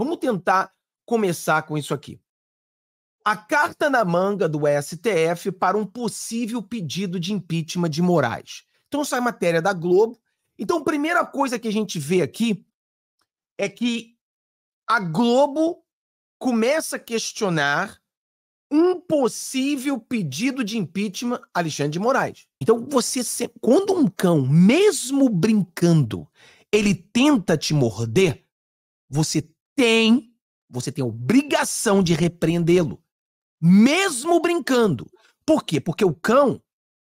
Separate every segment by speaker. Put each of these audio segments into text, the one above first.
Speaker 1: Vamos tentar começar com isso aqui. A carta na manga do STF para um possível pedido de impeachment de Moraes. Então sai matéria da Globo. Então, a primeira coisa que a gente vê aqui é que a Globo começa a questionar um possível pedido de impeachment Alexandre de Moraes. Então, você se... quando um cão, mesmo brincando, ele tenta te morder, você tem, você tem a obrigação de repreendê-lo, mesmo brincando. Por quê? Porque o cão,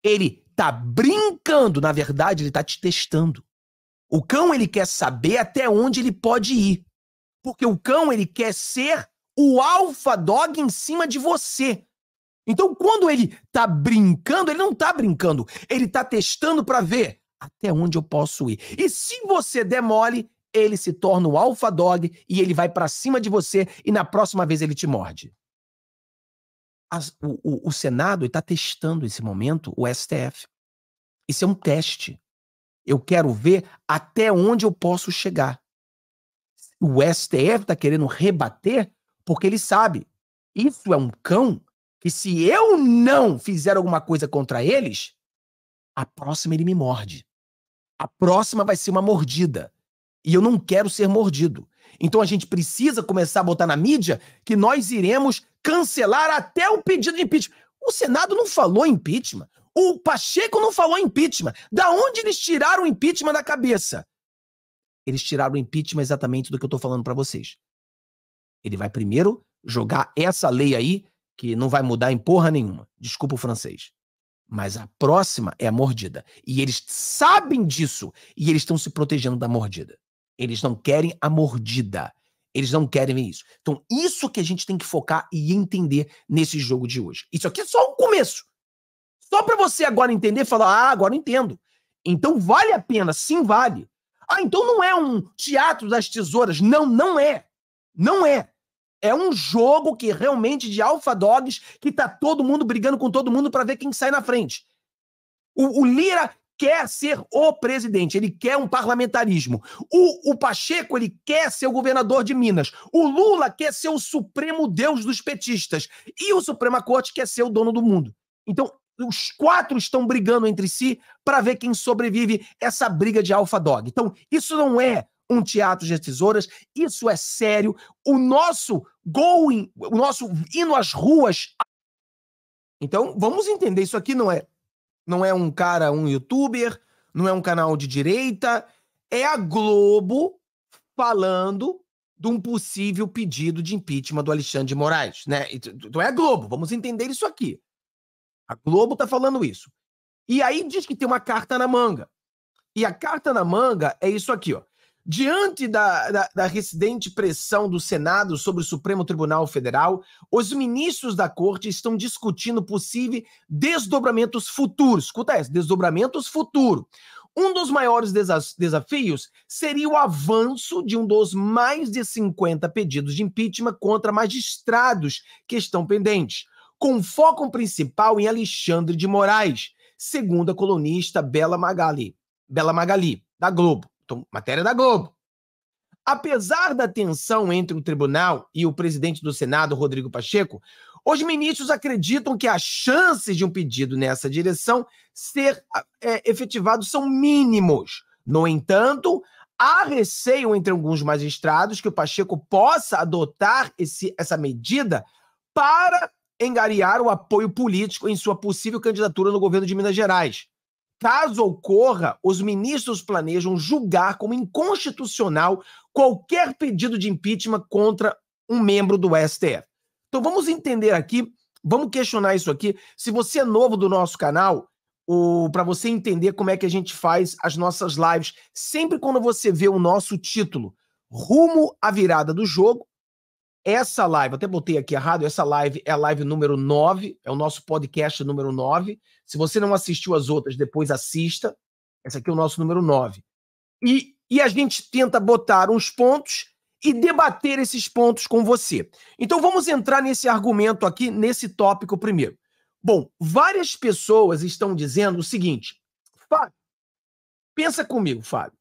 Speaker 1: ele tá brincando, na verdade, ele tá te testando. O cão, ele quer saber até onde ele pode ir. Porque o cão, ele quer ser o alfa dog em cima de você. Então, quando ele tá brincando, ele não tá brincando, ele tá testando para ver até onde eu posso ir. E se você demole ele se torna o alfa dog e ele vai para cima de você e na próxima vez ele te morde. As, o, o, o Senado está testando esse momento o STF. Isso é um teste. Eu quero ver até onde eu posso chegar. O STF está querendo rebater porque ele sabe isso é um cão que se eu não fizer alguma coisa contra eles, a próxima ele me morde. A próxima vai ser uma mordida. E eu não quero ser mordido. Então a gente precisa começar a botar na mídia que nós iremos cancelar até o pedido de impeachment. O Senado não falou impeachment. O Pacheco não falou impeachment. Da onde eles tiraram o impeachment da cabeça? Eles tiraram o impeachment exatamente do que eu estou falando para vocês. Ele vai primeiro jogar essa lei aí, que não vai mudar em porra nenhuma. Desculpa o francês. Mas a próxima é a mordida. E eles sabem disso. E eles estão se protegendo da mordida. Eles não querem a mordida. Eles não querem ver isso. Então, isso que a gente tem que focar e entender nesse jogo de hoje. Isso aqui é só um começo. Só para você agora entender e falar, ah, agora entendo. Então, vale a pena? Sim, vale. Ah, então não é um teatro das tesouras. Não, não é. Não é. É um jogo que realmente de alfa dogs que tá todo mundo brigando com todo mundo para ver quem sai na frente. O, o Lira quer ser o presidente, ele quer um parlamentarismo. O, o Pacheco, ele quer ser o governador de Minas. O Lula quer ser o supremo deus dos petistas. E o Suprema Corte quer ser o dono do mundo. Então, os quatro estão brigando entre si para ver quem sobrevive essa briga de alfa dog. Então, isso não é um teatro de tesouras, isso é sério. O nosso going, o nosso indo às ruas. Então, vamos entender, isso aqui não é não é um cara, um youtuber, não é um canal de direita, é a Globo falando de um possível pedido de impeachment do Alexandre de Moraes, né? Então é a Globo, vamos entender isso aqui. A Globo tá falando isso. E aí diz que tem uma carta na manga. E a carta na manga é isso aqui, ó. Diante da, da, da residente pressão do Senado sobre o Supremo Tribunal Federal, os ministros da corte estão discutindo possíveis desdobramentos futuros. Escuta essa: desdobramentos futuros. Um dos maiores desafios seria o avanço de um dos mais de 50 pedidos de impeachment contra magistrados que estão pendentes, com foco principal em Alexandre de Moraes, segundo a colunista Bela Magali, Bela Magali da Globo matéria da Globo. Apesar da tensão entre o tribunal e o presidente do Senado, Rodrigo Pacheco, os ministros acreditam que as chances de um pedido nessa direção ser ah, é, efetivado são mínimos. No entanto, há receio entre alguns magistrados que o Pacheco possa adotar esse, essa medida para engariar o apoio político em sua possível candidatura no governo de Minas Gerais caso ocorra, os ministros planejam julgar como inconstitucional qualquer pedido de impeachment contra um membro do STF. Então vamos entender aqui, vamos questionar isso aqui. Se você é novo do nosso canal, para você entender como é que a gente faz as nossas lives, sempre quando você vê o nosso título, Rumo à Virada do Jogo, essa live, até botei aqui errado, essa live é a live número 9, é o nosso podcast número 9. Se você não assistiu as outras, depois assista. Essa aqui é o nosso número 9. E, e a gente tenta botar uns pontos e debater esses pontos com você. Então vamos entrar nesse argumento aqui, nesse tópico primeiro. Bom, várias pessoas estão dizendo o seguinte, Fábio, pensa comigo, Fábio.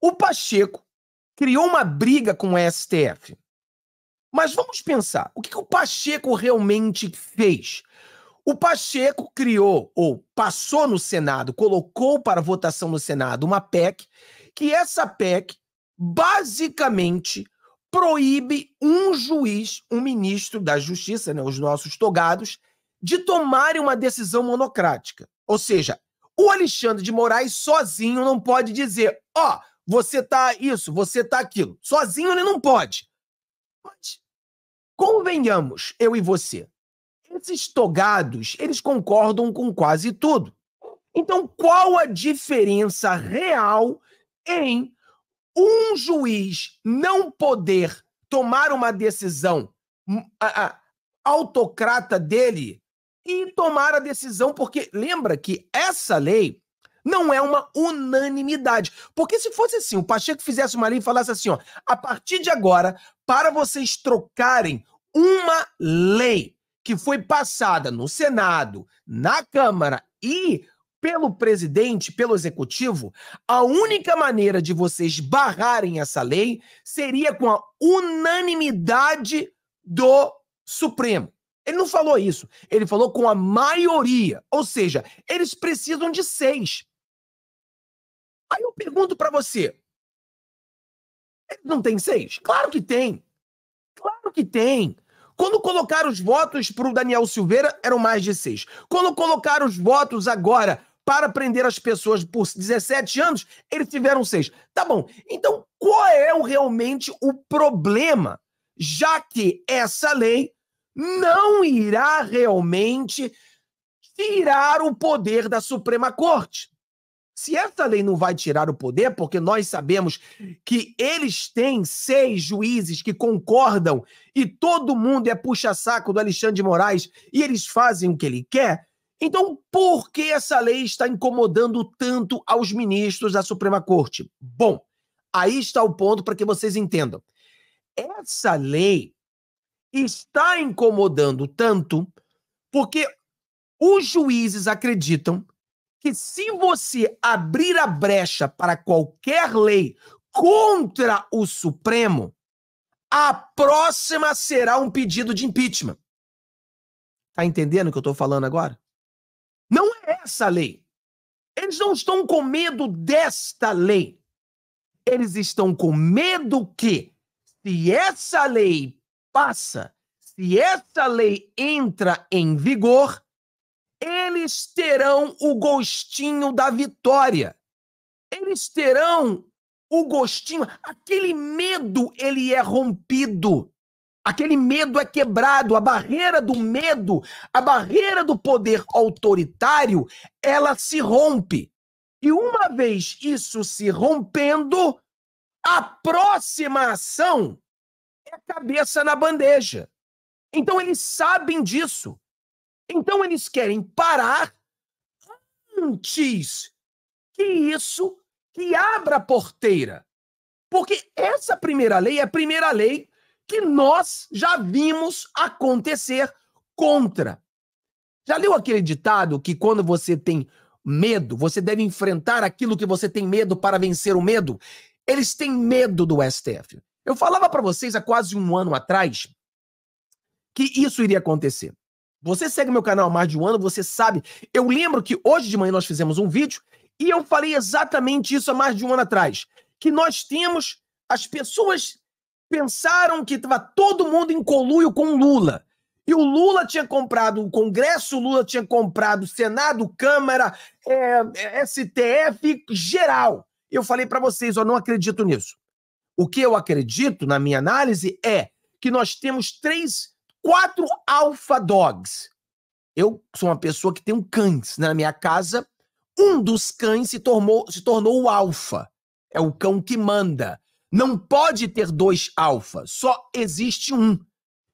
Speaker 1: O Pacheco criou uma briga com o STF. Mas vamos pensar, o que, que o Pacheco realmente fez? O Pacheco criou, ou passou no Senado, colocou para votação no Senado uma PEC, que essa PEC basicamente proíbe um juiz, um ministro da Justiça, né, os nossos togados, de tomarem uma decisão monocrática. Ou seja, o Alexandre de Moraes sozinho não pode dizer, ó, oh, você tá isso, você tá aquilo. Sozinho ele não pode. Mas, convenhamos, eu e você, esses togados, eles concordam com quase tudo. Então, qual a diferença real em um juiz não poder tomar uma decisão hum, autocrata dele e tomar a decisão? Porque lembra que essa lei não é uma unanimidade. Porque se fosse assim, o Pacheco fizesse uma lei e falasse assim, ó, a partir de agora, para vocês trocarem uma lei que foi passada no Senado, na Câmara e pelo presidente, pelo executivo, a única maneira de vocês barrarem essa lei seria com a unanimidade do Supremo. Ele não falou isso, ele falou com a maioria, ou seja, eles precisam de seis. Aí eu pergunto para você: não tem seis? Claro que tem. Claro que tem. Quando colocaram os votos para o Daniel Silveira, eram mais de seis. Quando colocaram os votos agora para prender as pessoas por 17 anos, eles tiveram seis. Tá bom. Então, qual é realmente o problema? Já que essa lei não irá realmente tirar o poder da Suprema Corte. Se essa lei não vai tirar o poder, porque nós sabemos que eles têm seis juízes que concordam e todo mundo é puxa-saco do Alexandre de Moraes e eles fazem o que ele quer, então por que essa lei está incomodando tanto aos ministros da Suprema Corte? Bom, aí está o ponto para que vocês entendam. Essa lei está incomodando tanto porque os juízes acreditam que se você abrir a brecha para qualquer lei contra o Supremo, a próxima será um pedido de impeachment. Tá entendendo o que eu tô falando agora? Não é essa a lei. Eles não estão com medo desta lei. Eles estão com medo que, se essa lei passa, se essa lei entra em vigor, eles terão o gostinho da vitória. Eles terão o gostinho, aquele medo ele é rompido. Aquele medo é quebrado, a barreira do medo, a barreira do poder autoritário, ela se rompe. E uma vez isso se rompendo, a próxima ação é cabeça na bandeja. Então eles sabem disso. Então eles querem parar antes que isso que abra a porteira. Porque essa primeira lei é a primeira lei que nós já vimos acontecer contra. Já leu aquele ditado que quando você tem medo, você deve enfrentar aquilo que você tem medo para vencer o medo? Eles têm medo do STF. Eu falava para vocês há quase um ano atrás que isso iria acontecer. Você segue meu canal há mais de um ano, você sabe. Eu lembro que hoje de manhã nós fizemos um vídeo e eu falei exatamente isso há mais de um ano atrás. Que nós temos, as pessoas pensaram que estava todo mundo em coluio com o Lula. E o Lula tinha comprado o Congresso, o Lula tinha comprado o Senado, Câmara, é, é STF, geral. Eu falei para vocês, eu não acredito nisso. O que eu acredito, na minha análise, é que nós temos três quatro alpha dogs. Eu sou uma pessoa que tem um cães né? na minha casa. Um dos cães se tornou, se tornou o alfa. É o cão que manda. Não pode ter dois alfas, só existe um.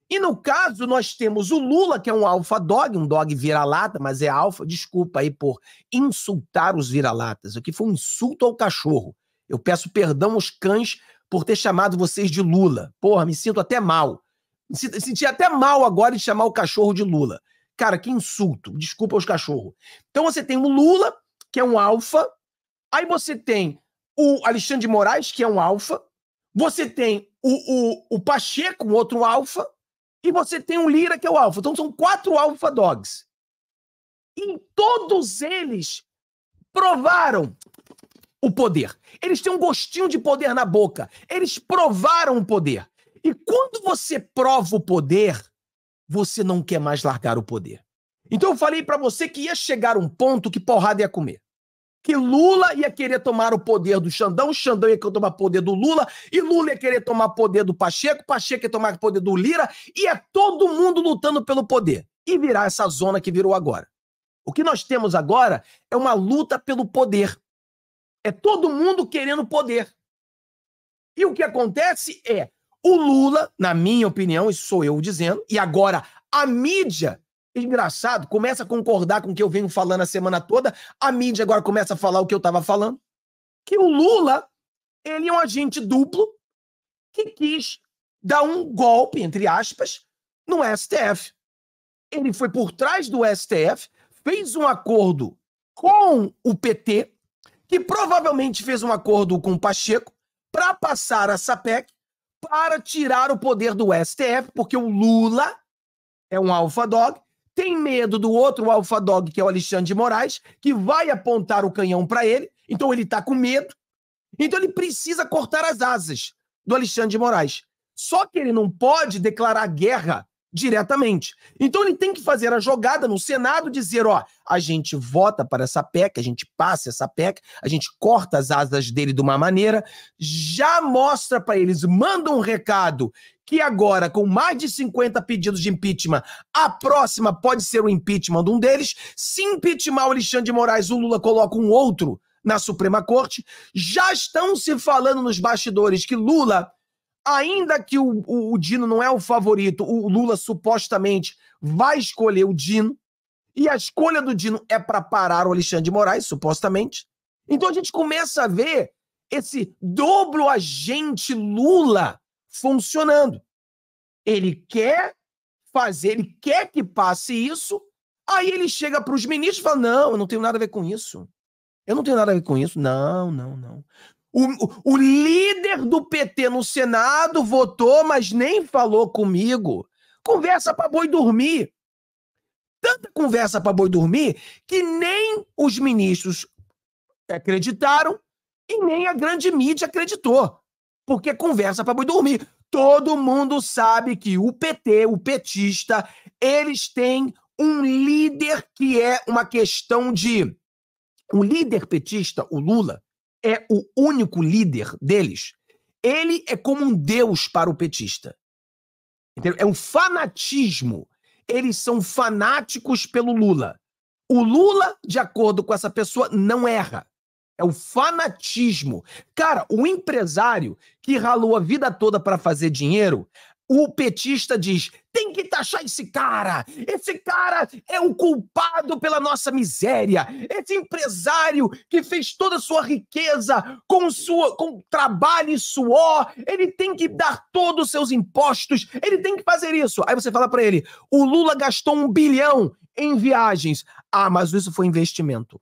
Speaker 1: E no caso, nós temos o Lula, que é um alfa dog, um dog vira-lata, mas é alfa. Desculpa aí por insultar os vira-latas. Aqui foi um insulto ao cachorro. Eu peço perdão aos cães por ter chamado vocês de Lula. Porra, me sinto até mal. Senti até mal agora de chamar o cachorro de Lula. Cara, que insulto. Desculpa aos cachorros. Então você tem o Lula, que é um alfa. Aí você tem o Alexandre de Moraes, que é um alfa. Você tem o, o, o Pacheco, outro alfa. E você tem o Lira, que é o alfa. Então são quatro alfa dogs. E todos eles provaram o poder. Eles têm um gostinho de poder na boca. Eles provaram o poder. E quando você prova o poder, você não quer mais largar o poder. Então eu falei para você que ia chegar um ponto que porrada ia comer. Que Lula ia querer tomar o poder do Xandão, Xandão ia querer tomar o poder do Lula, e Lula ia querer tomar o poder do Pacheco, Pacheco ia tomar o poder do Lira, e é todo mundo lutando pelo poder. E virar essa zona que virou agora. O que nós temos agora é uma luta pelo poder. É todo mundo querendo poder. E o que acontece é o Lula, na minha opinião, isso sou eu dizendo, e agora a mídia, engraçado, começa a concordar com o que eu venho falando a semana toda, a mídia agora começa a falar o que eu estava falando, que o Lula, ele é um agente duplo que quis dar um golpe, entre aspas, no STF. Ele foi por trás do STF, fez um acordo com o PT, que provavelmente fez um acordo com o Pacheco, para passar a SAPEC, para tirar o poder do STF, porque o Lula é um alfa dog, tem medo do outro alfa dog, que é o Alexandre de Moraes, que vai apontar o canhão para ele, então ele está com medo, então ele precisa cortar as asas do Alexandre de Moraes. Só que ele não pode declarar guerra diretamente. Então ele tem que fazer a jogada no Senado, dizer, ó, a gente vota para essa PEC, a gente passa essa PEC, a gente corta as asas dele de uma maneira, já mostra para eles, manda um recado que agora, com mais de 50 pedidos de impeachment, a próxima pode ser o impeachment de um deles. Se impeachment o Alexandre de Moraes, o Lula coloca um outro na Suprema Corte. Já estão se falando nos bastidores que Lula ainda que o, o, o, Dino não é o favorito, o Lula supostamente vai escolher o Dino, e a escolha do Dino é para parar o Alexandre de Moraes, supostamente. Então a gente começa a ver esse dobro agente Lula funcionando. Ele quer fazer, ele quer que passe isso, aí ele chega para os ministros e fala: não, eu não tenho nada a ver com isso. Eu não tenho nada a ver com isso. Não, não, não. O, o líder do PT no Senado votou, mas nem falou comigo. Conversa para boi dormir. Tanta conversa para boi dormir que nem os ministros acreditaram e nem a grande mídia acreditou. Porque conversa para boi dormir. Todo mundo sabe que o PT, o petista, eles têm um líder que é uma questão de. O líder petista, o Lula, é o único líder deles. Ele é como um deus para o petista. Entendeu? É um fanatismo. Eles são fanáticos pelo Lula. O Lula, de acordo com essa pessoa, não erra. É o fanatismo. Cara, o empresário que ralou a vida toda para fazer dinheiro, o petista diz: tem que taxar esse cara. Esse cara é o culpado pela nossa miséria. Esse empresário que fez toda a sua riqueza com, sua, com trabalho e suor, ele tem que dar todos os seus impostos, ele tem que fazer isso. Aí você fala para ele: o Lula gastou um bilhão em viagens. Ah, mas isso foi investimento.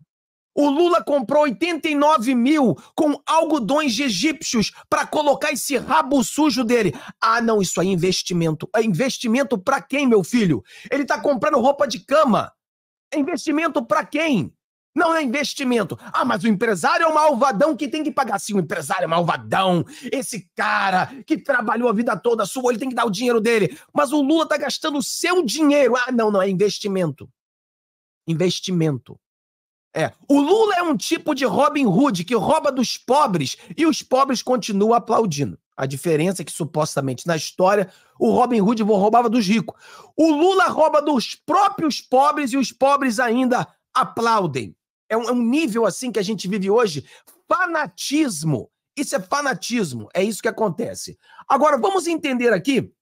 Speaker 1: O Lula comprou 89 mil com algodões egípcios para colocar esse rabo sujo dele. Ah, não, isso aí é investimento. É investimento para quem, meu filho? Ele tá comprando roupa de cama. É investimento para quem? Não é investimento. Ah, mas o empresário é um malvadão que tem que pagar. Sim, o empresário é malvadão. Esse cara que trabalhou a vida toda sua, ele tem que dar o dinheiro dele. Mas o Lula tá gastando o seu dinheiro. Ah, não, não, é investimento. Investimento. É, o Lula é um tipo de Robin Hood que rouba dos pobres e os pobres continuam aplaudindo. A diferença é que supostamente na história o Robin Hood roubava dos ricos. O Lula rouba dos próprios pobres e os pobres ainda aplaudem. É um, é um nível assim que a gente vive hoje, fanatismo. Isso é fanatismo, é isso que acontece. Agora vamos entender aqui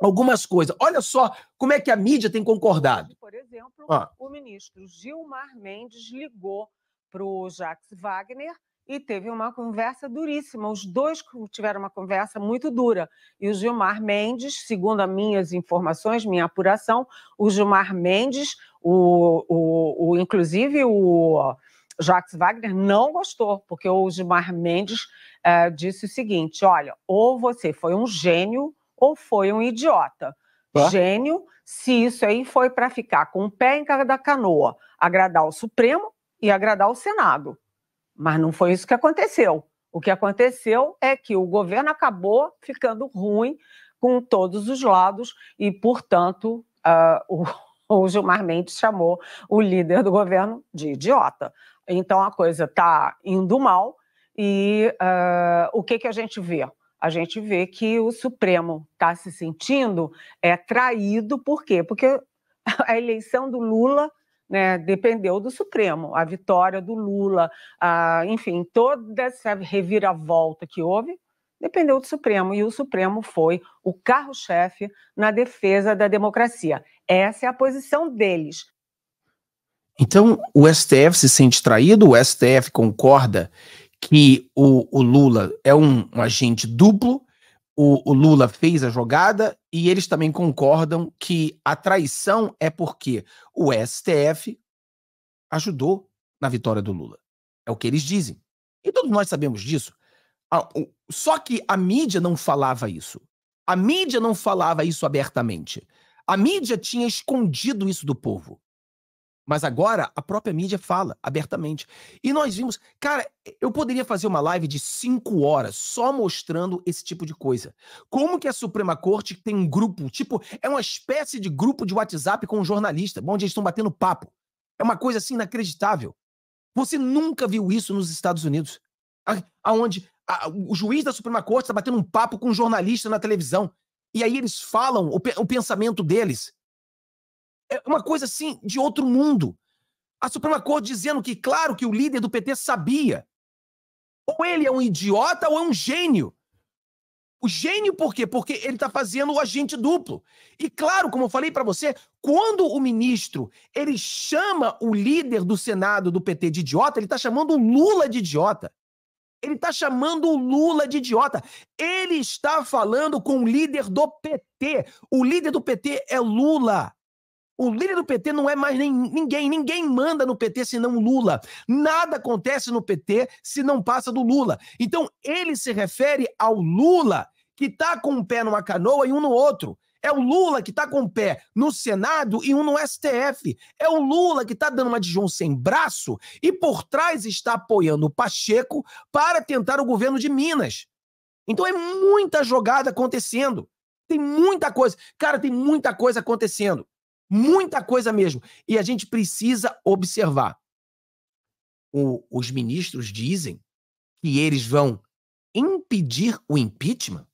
Speaker 1: algumas coisas. Olha só como é que a mídia tem concordado. Por exemplo, ah. o
Speaker 2: ministro Gilmar Mendes ligou para o Jacques Wagner e teve uma conversa duríssima. Os dois tiveram uma conversa muito dura. E o Gilmar Mendes, segundo as minhas informações, minha apuração, o Gilmar Mendes, o, o, o inclusive o Jacques Wagner não gostou, porque o Gilmar Mendes eh, disse o seguinte: olha, ou você foi um gênio ou foi um idiota. Ah. Gênio, se isso aí foi para ficar com o pé em cada canoa, agradar o Supremo e agradar o Senado. Mas não foi isso que aconteceu. O que aconteceu é que o governo acabou ficando ruim com todos os lados e, portanto, uh, o, o Gilmar Mendes chamou o líder do governo de idiota. Então a coisa está indo mal e uh, o que, que a gente vê? a gente vê que o Supremo está se sentindo é, traído, por quê? Porque a eleição do Lula né, dependeu do Supremo, a vitória do Lula, a, enfim, toda essa reviravolta que houve dependeu do Supremo, e o Supremo foi o carro-chefe na defesa da democracia. Essa é a posição deles.
Speaker 1: Então, o STF se sente traído? O STF concorda que o, o Lula é um, um agente duplo, o, o, Lula fez a jogada e eles também concordam que a traição é porque o STF ajudou na vitória do Lula. É o que eles dizem. E todos nós sabemos disso. Só que a mídia não falava isso. A mídia não falava isso abertamente. A mídia tinha escondido isso do povo. Mas agora a própria mídia fala abertamente. E nós vimos, cara, eu poderia fazer uma live de cinco horas só mostrando esse tipo de coisa. Como que a Suprema Corte tem um grupo, tipo, é uma espécie de grupo de WhatsApp com um jornalista, onde eles estão batendo papo. É uma coisa assim inacreditável. Você nunca viu isso nos Estados Unidos. Aonde o juiz da Suprema Corte está batendo um papo com um jornalista na televisão. E aí eles falam o, o pensamento deles. É uma coisa assim de outro mundo. A Suprema Corte dizendo que, claro, que o líder do PT sabia. Ou ele é um idiota ou é um gênio. O gênio por quê? Porque ele está fazendo o agente duplo. E claro, como eu falei para você, quando o ministro ele chama o líder do Senado do PT de idiota, ele está chamando o Lula de idiota. Ele está chamando o Lula de idiota. Ele está falando com o líder do PT. O líder do PT é Lula. O líder do PT não é mais nem, ninguém. Ninguém manda no PT senão Lula. Nada acontece no PT se não passa do Lula. Então, ele se refere ao Lula que está com um pé numa canoa e um no outro. É o Lula que está com o pé no Senado e um no STF. É o Lula que está dando uma de João sem braço e por trás está apoiando o Pacheco para tentar o governo de Minas. Então é muita jogada acontecendo. Tem muita coisa. Cara, tem muita coisa acontecendo. Muita coisa mesmo. E a gente precisa observar. O, os ministros dizem que eles vão impedir o impeachment.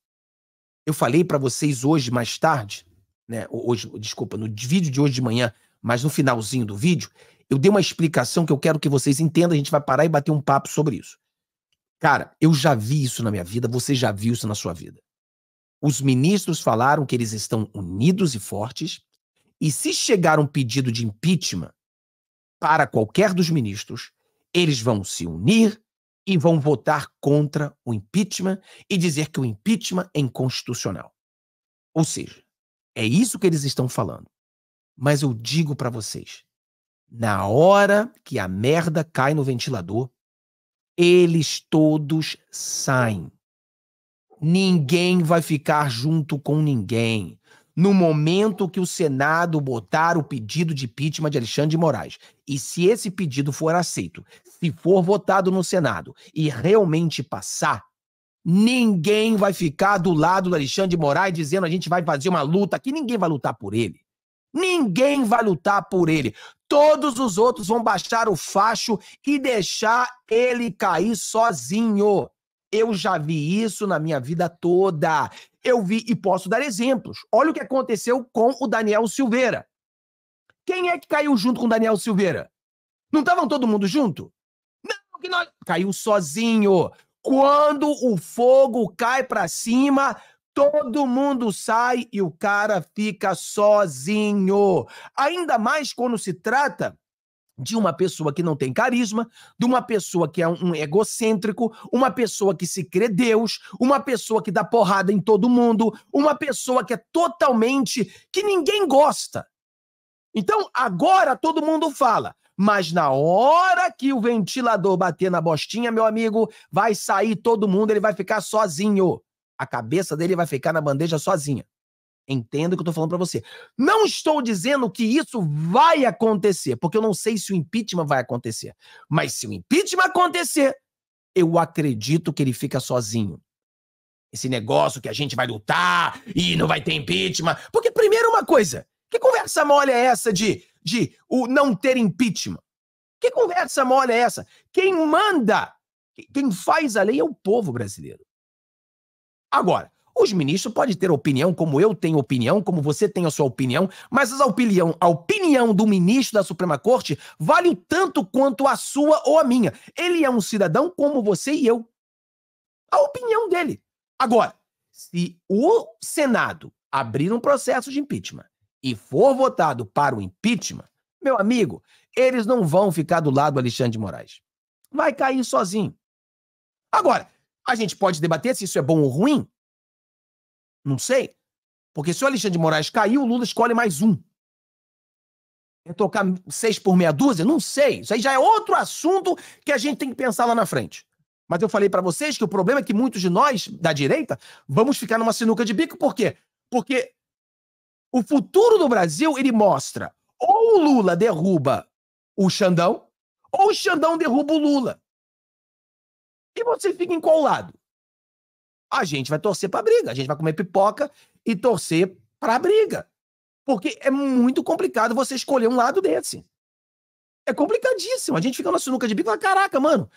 Speaker 1: Eu falei para vocês hoje, mais tarde, né? Hoje, desculpa, no vídeo de hoje de manhã, mas no finalzinho do vídeo, eu dei uma explicação que eu quero que vocês entendam. A gente vai parar e bater um papo sobre isso. Cara, eu já vi isso na minha vida, você já viu isso na sua vida. Os ministros falaram que eles estão unidos e fortes e se chegar um pedido de impeachment para qualquer dos ministros, eles vão se unir e vão votar contra o impeachment e dizer que o impeachment é inconstitucional. Ou seja, é isso que eles estão falando. Mas eu digo para vocês, na hora que a merda cai no ventilador, eles todos saem. Ninguém vai ficar junto com ninguém no momento que o Senado botar o pedido de impeachment de Alexandre de Moraes. E se esse pedido for aceito, se for votado no Senado e realmente passar, ninguém vai ficar do lado do Alexandre de Moraes dizendo a gente vai fazer uma luta aqui, ninguém vai lutar por ele. Ninguém vai lutar por ele. Todos os outros vão baixar o facho e deixar ele cair sozinho. Eu já vi isso na minha vida toda. Eu vi e posso dar exemplos. Olha o que aconteceu com o Daniel Silveira. Quem é que caiu junto com o Daniel Silveira? Não estavam todo mundo junto? Não, que nós... Caiu sozinho. Quando o fogo cai para cima, Todo mundo sai e o cara fica sozinho. Ainda mais quando se trata de uma pessoa que não tem carisma, de uma pessoa que é um egocêntrico, uma pessoa que se crê Deus, uma pessoa que dá porrada em todo mundo, uma pessoa que é totalmente que ninguém gosta. Então, agora todo mundo fala, mas na hora que o ventilador bater na bostinha, meu amigo, vai sair todo mundo, ele vai ficar sozinho. A cabeça dele vai ficar na bandeja sozinha. Entenda o que eu estou falando para você. Não estou dizendo que isso vai acontecer, porque eu não sei se o impeachment vai acontecer. Mas se o impeachment acontecer, eu acredito que ele fica sozinho. Esse negócio que a gente vai lutar e não vai ter impeachment. Porque, primeiro, uma coisa: que conversa mole é essa de, de o não ter impeachment? Que conversa mole é essa? Quem manda, quem faz a lei é o povo brasileiro. Agora, os ministros podem ter opinião, como eu tenho opinião, como você tem a sua opinião, mas a opinião, a opinião do ministro da Suprema Corte vale o tanto quanto a sua ou a minha. Ele é um cidadão como você e eu. A opinião dele. Agora, se o Senado abrir um processo de impeachment e for votado para o impeachment, meu amigo, eles não vão ficar do lado do Alexandre de Moraes. Vai cair sozinho. Agora, a gente pode debater se isso é bom ou ruim, não sei. Porque se o Alexandre de Moraes cair, o Lula escolhe mais um. É tocar seis por meia dúzia? Não sei. Isso aí já é outro assunto que a gente tem que pensar lá na frente. Mas eu falei para vocês que o problema é que muitos de nós, da direita, vamos ficar numa sinuca de bico. Por quê? Porque o futuro do Brasil, ele mostra ou o Lula derruba o Xandão, ou o Xandão derruba o Lula. E você fica em qual lado? a gente vai torcer para briga, a gente vai comer pipoca e torcer para briga. Porque é muito complicado você escolher um lado desse. É complicadíssimo. A gente fica na sinuca de bico e fala: caraca, mano,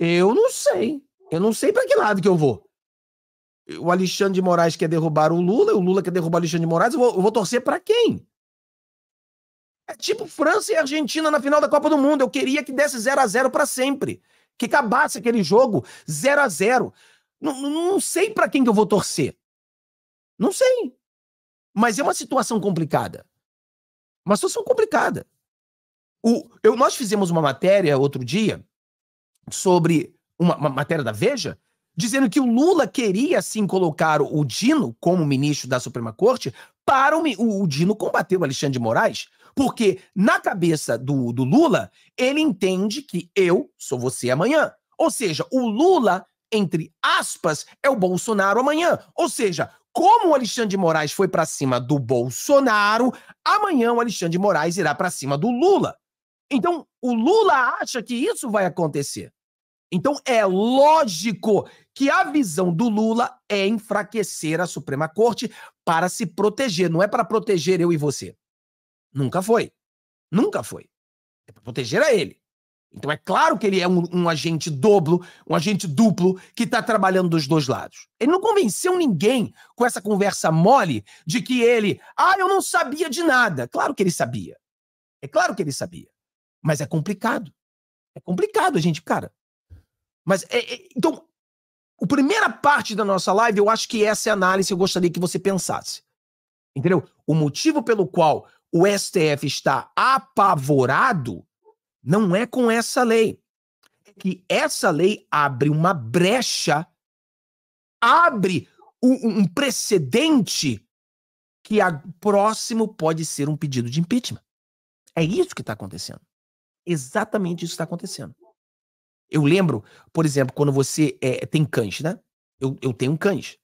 Speaker 1: eu não sei. Eu não sei para que lado que eu vou. O Alexandre de Moraes quer derrubar o Lula, o Lula quer derrubar o Alexandre de Moraes, eu vou, eu vou torcer para quem? É tipo França e Argentina na final da Copa do Mundo. Eu queria que desse 0 a 0 para sempre. Que acabasse aquele jogo 0 a 0 não, não sei para quem que eu vou torcer. Não sei. Mas é uma situação complicada. Uma situação complicada. O, eu, nós fizemos uma matéria outro dia sobre uma, uma, matéria da Veja dizendo que o Lula queria sim colocar o Dino como ministro da Suprema Corte para o, o, o Dino combater o Alexandre de Moraes, porque na cabeça do, do Lula ele entende que eu sou você amanhã. Ou seja, o Lula entre aspas, é o Bolsonaro amanhã. Ou seja, como o Alexandre de Moraes foi para cima do Bolsonaro, amanhã o Alexandre de Moraes irá para cima do Lula. Então, o Lula acha que isso vai acontecer. Então, é lógico que a visão do Lula é enfraquecer a Suprema Corte para se proteger. Não é para proteger eu e você. Nunca foi. Nunca foi. É para proteger a ele. Então é claro que ele é um, um agente duplo, um agente duplo que está trabalhando dos dois lados. Ele não convenceu ninguém com essa conversa mole de que ele, ah, eu não sabia de nada. Claro que ele sabia. É claro que ele sabia. Mas é complicado. É complicado, a gente, cara. Mas é, é, então, a primeira parte da nossa live, eu acho que essa é a análise que eu gostaria que você pensasse. Entendeu? O motivo pelo qual o STF está apavorado não é com essa lei. É que essa lei abre uma brecha, abre um, um precedente que a próximo pode ser um pedido de impeachment. É isso que está acontecendo. Exatamente isso está acontecendo. Eu lembro, por exemplo, quando você é, tem cães, né? Eu, eu tenho um cães.